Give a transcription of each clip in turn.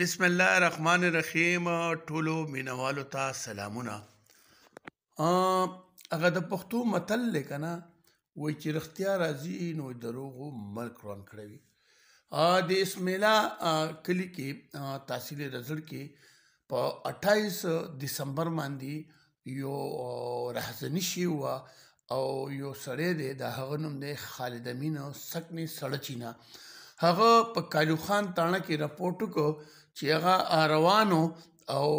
بسم الله الرحمن الرحیم ټولو مینوالو ته سلامونه هغه د پښتو متل لیکنه وای چې رښتیا راځي نو دروغ ملک روان کړوي ا د بسم الله کلی کې تحصیل رزړ کې په 28 دسمبر باندې یو رهزنی شی و او یو سړی دی د هغه نوم دی خالد امین سکنی سړچینا هغه په کالو خان تاڼه کې رپورټ کو چې هغه روانو او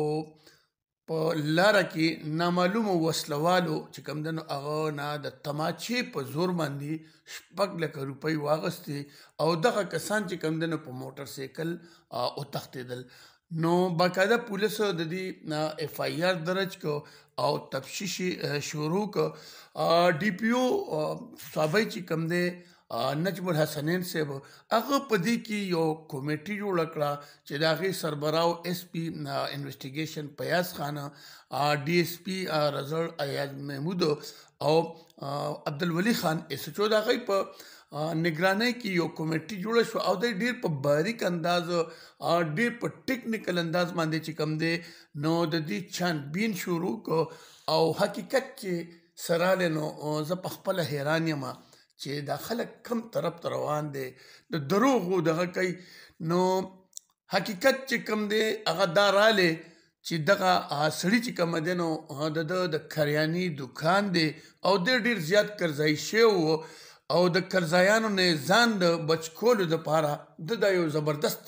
په لار کې نامعلوم وسلوالو چې کوم دن هغه نه د تماچې په زور باندې شپږ لک روپۍ واغستې او دغه کسان چې کوم دن په موټر سایکل او تختیدل نو باقاعده پولیس د دې اف آی آر درج کو او تفتیش شروع کو ډی پی او صاحب چې کوم دن نجم الحسنین صاحب هغه پدې کې یو کمیټي جوړ کړه چې داغه سربراو اس پی انویسټیګیشن پیاس خان ډي اس پی رزل ایاز محمود او عبدالولی خان اس چو داغه په نگرانۍ کې یو کمیټي جوړه شو او د ډیر په باریک انداز ډیر په ټیکنیکل انداز باندې چې کم دی نو د دې چانبین شروع کو او حقیقت کې سراله نو زه په خپل حیران یم چې دا خلک کم طرف ته روان دي د دروغ دغه کوي نو حقیقت چې کم دی هغه داراله چې دغه سړی چې کم دی نو د د کریانی دکان دی او د ډیر زیات قرضای شی وو او د کرزایانو نه ځان د بچکولو د پاره د دا یو زبردست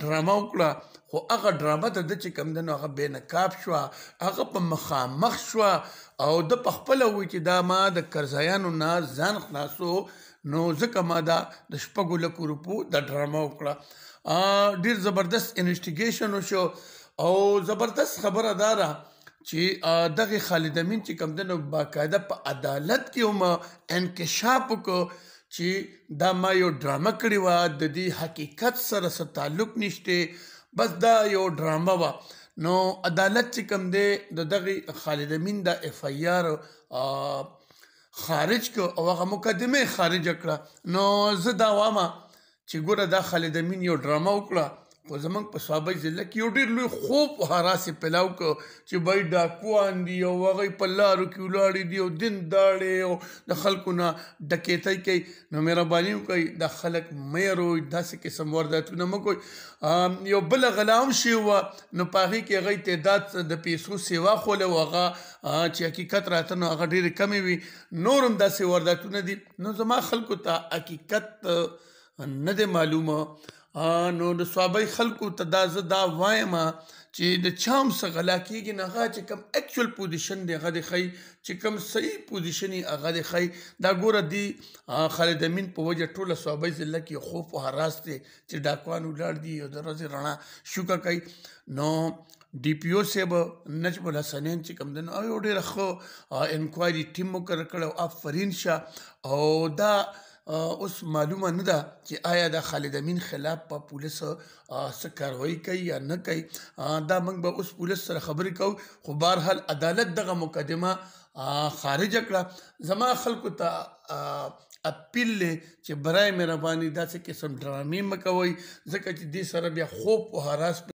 ډراما وکړه خو هغه ډراما ته د چې کم دنو هغه به نقاب شو هغه په مخامخ شو او د پخپل وی چې دا ما د کرزایانو نه ځان خلاصو نو ځکه ما دا د شپګو لکو روپو د ډراما وکړه ډیر زبردست انویسټیګیشن وشو او زبردست خبره دارا چې دغه خالد امین چې کم دنو باقاعده په عدالت کې هم انکشاف وکړ چې دا ما یو ډرامه کړې و د دې حقیقت سره څه تعلق نشته بس دا یو ډرامه و نو عدالت چې کم دی د دغه خالد امین د اف ای آر خارج کو او هغه مقدمه خارج کړه نو زه دا وامه چې ګوره دا خالد امین یو ډرامه وکړه زمنګ په صوابۍ ضلع کې یو ډېر لوی خوب هراسې پلاو کو چې بای ډاکوان دی او هغه په لارو کې ولاړې دی او دین داړې او د خلکو نه ډکېتای کوي نو مهرباني کوي د خلک مې روي داسې قسم وارداتونه مکو یو بل غلام شی و نو پاغي کې غي تعداد د پیسو سیوا خول او هغه چې حقیقت راته نو هغه ډېر کمی وي نورم داسې وارداتونه دي نو زما خلکو ته حقیقت نه معلومه نو د صوابۍ خلکو ته دا زه دا وایم چې د چام څخه غلا کیږي نه هغه چې کوم اکچوال پوزیشن دی هغه دی خی چې کوم صحیح پوزیشن یې هغه دی خی دا ګوره دی خالد امین په وجه ټوله صوابۍ ضلع کې خوف او حراس دی چې ډاکوان ولاړ دي او د ورځې رڼا شوکه کوي نو ډي پي او صاحب نجم الحسنین چې کوم دن او ډېر ښه انکوایري ټیم مقرر کړ او افرین شاه او دا اوس معلومه نه ده چې آیا د خالد امین خلاف په پولیس څه کاروایی کوي یا نه کوي دا موږ به اوس پولیس سره خبرې کوو خو بهرحال عدالت دغه مقدمه خارج کړه زما خلکو ته اپیل لې چې برای مهرباني داسې قسم ډرامې مکوئ ځکه چې دې سره بیا خوب او حراس